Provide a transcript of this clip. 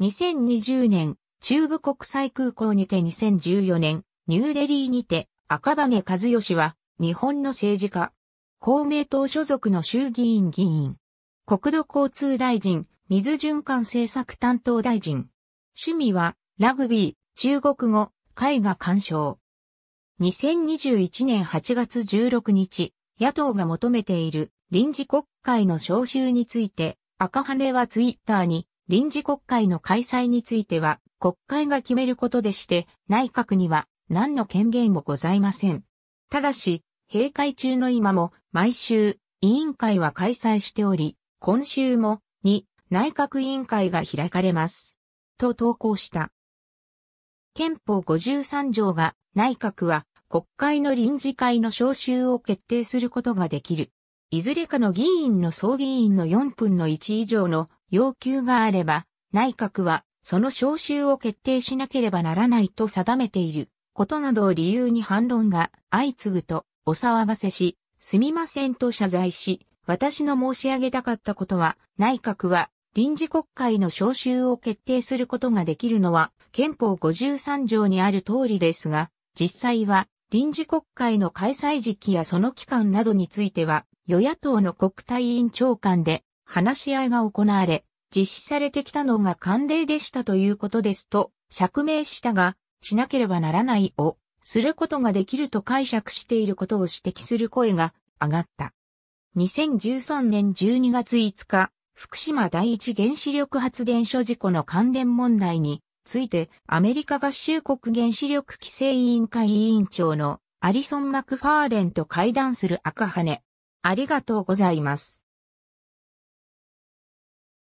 2020年、中部国際空港にて2014年、ニューデリーにて、赤羽和義は、日本の政治家、公明党所属の衆議院議員、国土交通大臣、水循環政策担当大臣、趣味は、ラグビー、中国語、絵画鑑賞。2021年8月16日、野党が求めている臨時国会の召集について、赤羽はツイッターに臨時国会の開催については、国会が決めることでして、内閣には何の権限もございません。ただし、閉会中の今も毎週委員会は開催しており、今週も2内閣委員会が開かれます。と投稿した。憲法53条が内閣は国会の臨時会の召集を決定することができる。いずれかの議員の総議員の4分の1以上の要求があれば、内閣はその招集を決定しなければならないと定めていることなどを理由に反論が相次ぐとお騒がせし、すみませんと謝罪し、私の申し上げたかったことは、内閣は臨時国会の召集を決定することができるのは憲法53条にある通りですが、実際は臨時国会の開催時期やその期間などについては与野党の国対委員長官で話し合いが行われ、実施されてきたのが慣例でしたということですと、釈明したが、しなければならないを、することができると解釈していることを指摘する声が上がった。2013年12月5日、福島第一原子力発電所事故の関連問題について、アメリカ合衆国原子力規制委員会委員長のアリソン・マクファーレンと会談する赤羽、ありがとうございます。